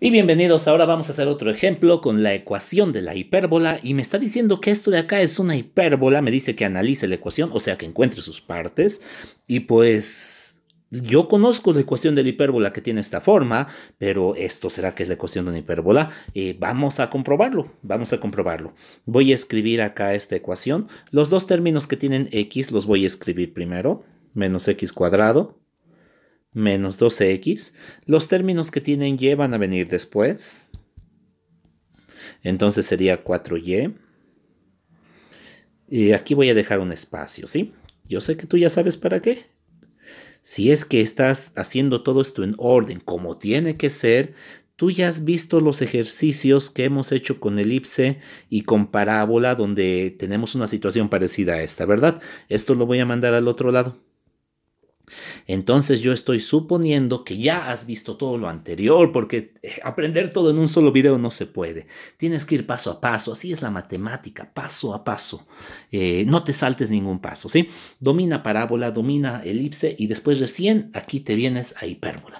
Y bienvenidos, ahora vamos a hacer otro ejemplo con la ecuación de la hipérbola y me está diciendo que esto de acá es una hipérbola, me dice que analice la ecuación, o sea que encuentre sus partes y pues yo conozco la ecuación de la hipérbola que tiene esta forma, pero esto será que es la ecuación de una hipérbola, eh, vamos a comprobarlo, vamos a comprobarlo. Voy a escribir acá esta ecuación, los dos términos que tienen x los voy a escribir primero, menos x cuadrado menos 12x, los términos que tienen y van a venir después. Entonces sería 4y. Y aquí voy a dejar un espacio, ¿sí? Yo sé que tú ya sabes para qué. Si es que estás haciendo todo esto en orden, como tiene que ser, tú ya has visto los ejercicios que hemos hecho con elipse y con parábola donde tenemos una situación parecida a esta, ¿verdad? Esto lo voy a mandar al otro lado. Entonces yo estoy suponiendo que ya has visto todo lo anterior, porque eh, aprender todo en un solo video no se puede. Tienes que ir paso a paso, así es la matemática, paso a paso. Eh, no te saltes ningún paso, ¿sí? Domina parábola, domina elipse y después recién aquí te vienes a hipérbola.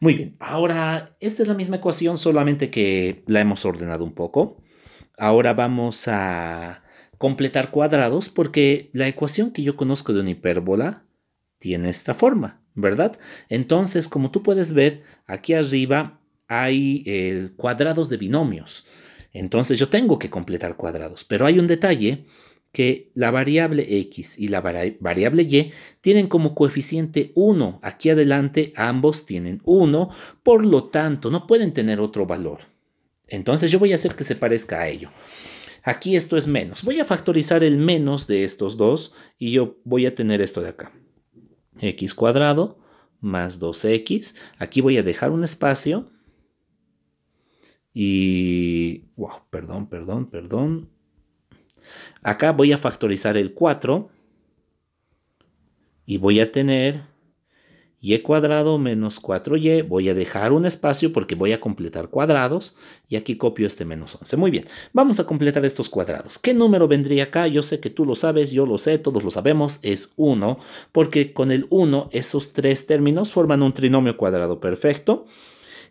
Muy bien, ahora esta es la misma ecuación, solamente que la hemos ordenado un poco. Ahora vamos a completar cuadrados porque la ecuación que yo conozco de una hipérbola tiene esta forma, ¿verdad? Entonces, como tú puedes ver, aquí arriba hay eh, cuadrados de binomios. Entonces yo tengo que completar cuadrados, pero hay un detalle que la variable x y la variable y tienen como coeficiente 1. Aquí adelante ambos tienen 1, por lo tanto no pueden tener otro valor. Entonces yo voy a hacer que se parezca a ello. Aquí esto es menos. Voy a factorizar el menos de estos dos y yo voy a tener esto de acá x cuadrado más 2x. Aquí voy a dejar un espacio. Y... Wow, perdón, perdón, perdón. Acá voy a factorizar el 4. Y voy a tener y e cuadrado menos 4y, e, voy a dejar un espacio porque voy a completar cuadrados y aquí copio este menos 11. Muy bien, vamos a completar estos cuadrados. ¿Qué número vendría acá? Yo sé que tú lo sabes, yo lo sé, todos lo sabemos, es 1 porque con el 1 esos tres términos forman un trinomio cuadrado perfecto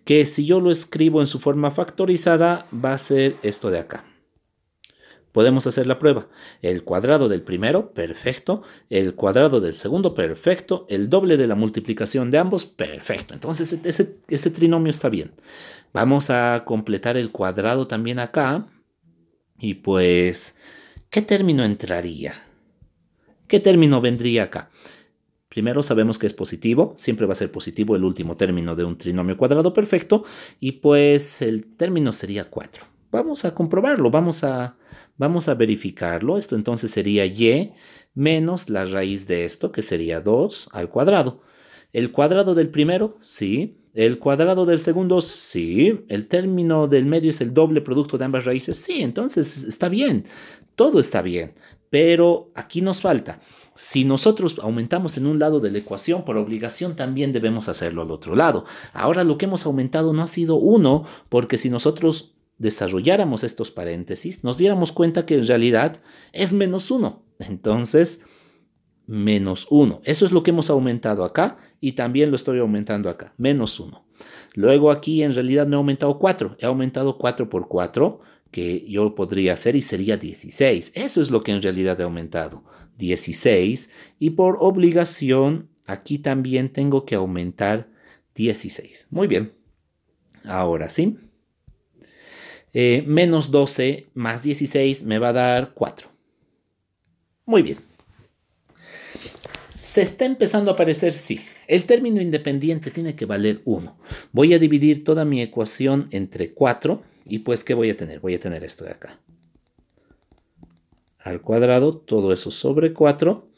que si yo lo escribo en su forma factorizada va a ser esto de acá. Podemos hacer la prueba. El cuadrado del primero, perfecto. El cuadrado del segundo, perfecto. El doble de la multiplicación de ambos, perfecto. Entonces ese, trinomio está bien. Vamos a completar el cuadrado también acá. Y pues, ¿qué término entraría? ¿Qué término vendría acá? Primero sabemos que es positivo, siempre va a ser positivo el último término de un trinomio cuadrado perfecto y pues el término sería 4. Vamos a comprobarlo, vamos a, Vamos a verificarlo. Esto entonces sería y menos la raíz de esto, que sería 2 al cuadrado. ¿El cuadrado del primero? Sí. ¿El cuadrado del segundo? Sí. ¿El término del medio es el doble producto de ambas raíces? Sí. Entonces está bien. Todo está bien. Pero aquí nos falta. Si nosotros aumentamos en un lado de la ecuación, por obligación también debemos hacerlo al otro lado. Ahora lo que hemos aumentado no ha sido 1, porque si nosotros desarrolláramos estos paréntesis, nos diéramos cuenta que en realidad es menos 1. Entonces, menos 1. Eso es lo que hemos aumentado acá y también lo estoy aumentando acá, menos 1. Luego aquí en realidad no he aumentado 4, he aumentado 4 por 4, que yo podría hacer y sería 16. Eso es lo que en realidad he aumentado, 16. Y por obligación, aquí también tengo que aumentar 16. Muy bien. Ahora sí. Eh, menos 12 más 16 me va a dar 4. Muy bien. ¿Se está empezando a aparecer? Sí. El término independiente tiene que valer 1. Voy a dividir toda mi ecuación entre 4 y pues ¿qué voy a tener? Voy a tener esto de acá. Al cuadrado, todo eso sobre 4,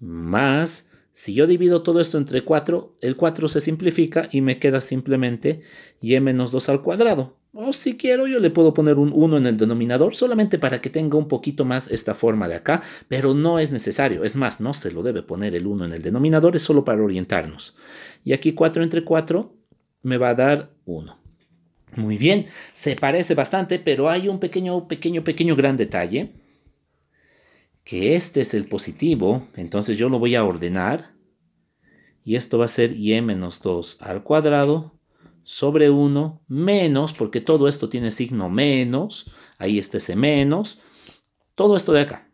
más, si yo divido todo esto entre 4, el 4 se simplifica y me queda simplemente y menos 2 al cuadrado. O oh, si quiero, yo le puedo poner un 1 en el denominador solamente para que tenga un poquito más esta forma de acá, pero no es necesario. Es más, no se lo debe poner el 1 en el denominador, es solo para orientarnos. Y aquí 4 entre 4 me va a dar 1. Muy bien, se parece bastante, pero hay un pequeño, pequeño, pequeño gran detalle. Que este es el positivo, entonces yo lo voy a ordenar. Y esto va a ser y menos 2 al cuadrado sobre 1 menos, porque todo esto tiene signo menos, ahí está ese menos, todo esto de acá,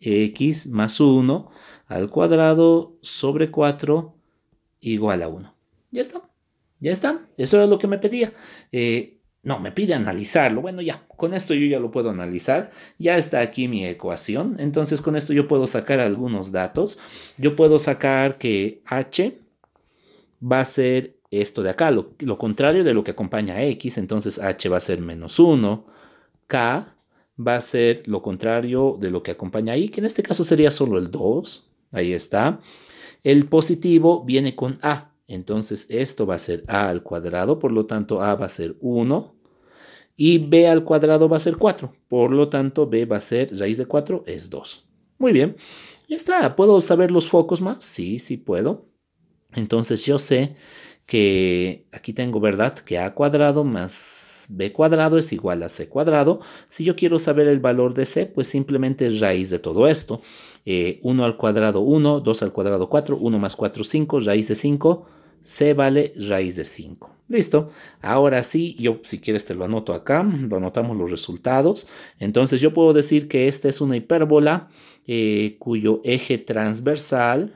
x más 1 al cuadrado sobre 4 igual a 1. Ya está, ya está, eso era lo que me pedía. Eh, no, me pide analizarlo. Bueno, ya, con esto yo ya lo puedo analizar. Ya está aquí mi ecuación. Entonces con esto yo puedo sacar algunos datos. Yo puedo sacar que h va a ser esto de acá, lo, contrario de lo que acompaña a X, entonces H va a ser menos 1, K va a ser lo contrario de lo que acompaña a Y, que en este caso sería solo el 2, ahí está. El positivo viene con A, entonces esto va a ser A al cuadrado, por lo tanto A va a ser 1, y B al cuadrado va a ser 4, por lo tanto B va a ser raíz de 4 es 2. Muy bien, ya está, ¿puedo saber los focos más? Sí, sí puedo. Entonces yo sé que aquí tengo, ¿verdad? Que a cuadrado más b cuadrado es igual a c cuadrado. Si yo quiero saber el valor de c, pues simplemente es raíz de todo esto. 1 eh, al cuadrado 1, 2 al cuadrado 4, 1 más 4, 5, raíz de 5, c vale raíz de 5. Listo. Ahora sí, yo si quieres te lo anoto acá, lo anotamos los resultados. Entonces yo puedo decir que esta es una hipérbola eh, cuyo eje transversal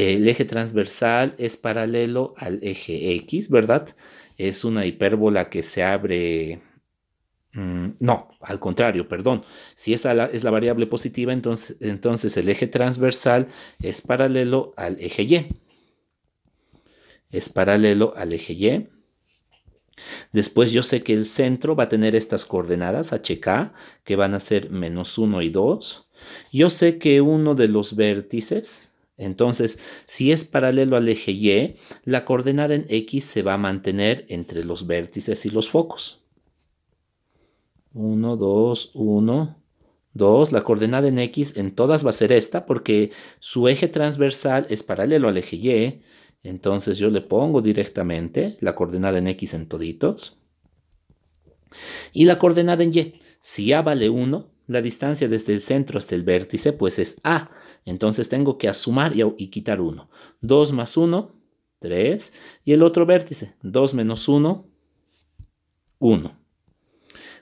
eh, el eje transversal es paralelo al eje X, ¿verdad? Es una hipérbola que se abre... Mm, no, al contrario, perdón. Si esa es la variable positiva, entonces, entonces el eje transversal es paralelo al eje Y. Es paralelo al eje Y. Después yo sé que el centro va a tener estas coordenadas HK, que van a ser menos 1 y 2. Yo sé que uno de los vértices, entonces, si es paralelo al eje Y, la coordenada en X se va a mantener entre los vértices y los focos. 1, 2, 1, 2. La coordenada en X en todas va a ser esta porque su eje transversal es paralelo al eje Y. Entonces yo le pongo directamente la coordenada en X en toditos. Y la coordenada en Y. Si A vale 1, la distancia desde el centro hasta el vértice pues es A entonces tengo que sumar y, quitar 1. 2 más 1, 3. Y el otro vértice, 2 menos 1, 1.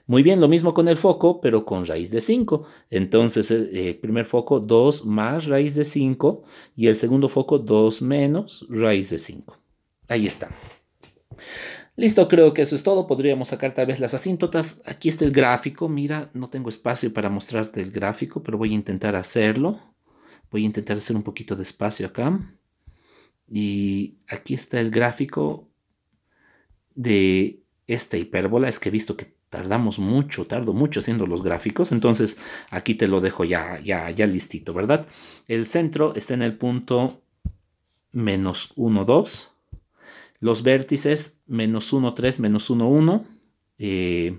Muy bien, lo mismo con el foco, pero con raíz de 5. Entonces, el eh, eh, primer foco 2 más raíz de 5 y el segundo foco 2 menos raíz de 5. Ahí está. Listo, creo que eso es todo. Podríamos sacar tal vez las asíntotas. Aquí está el gráfico. Mira, no tengo espacio para mostrarte el gráfico, pero voy a intentar hacerlo. Voy a intentar hacer un poquito de espacio acá. Y aquí está el gráfico de esta hipérbola. Es que he visto que tardamos mucho, tardo mucho haciendo los gráficos, entonces aquí te lo dejo ya, ya, ya listito, ¿verdad? El centro está en el punto menos 1, 2. Los vértices menos 1, 3, menos 1, 1. Eh,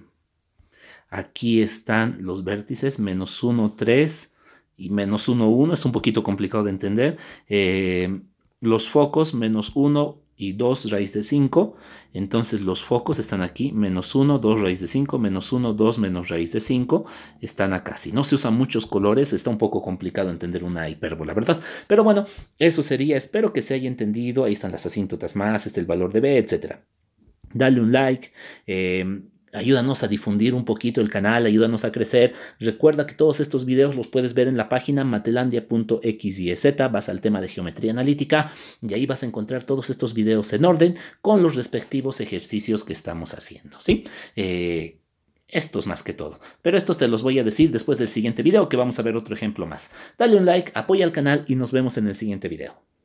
aquí están los vértices menos 1, 3, y menos 1, 1 es un poquito complicado de entender. Em, los focos menos 1 y 2 raíz de 5. Entonces los focos están aquí, menos 1, 2 raíz de 5, menos 1, 2 menos raíz de 5, están acá. Si no se usan muchos colores, está un poco complicado entender una hipérbola, ¿verdad? Pero bueno, eso sería, espero que se haya entendido. Ahí están las asíntotas más, este el valor de B, etc. Dale un like. Em, ayúdanos a difundir un poquito el canal, ayúdanos a crecer. Recuerda que todos estos videos los puedes ver en la página matelandia.xyz, e vas al tema de geometría analítica y ahí vas a encontrar todos estos videos en orden con los respectivos ejercicios que estamos haciendo, ¿sí? Eh, estos más que todo. Pero estos te los voy a decir después del siguiente video que vamos a ver otro ejemplo más. Dale un like, apoya al canal y nos vemos en el siguiente video.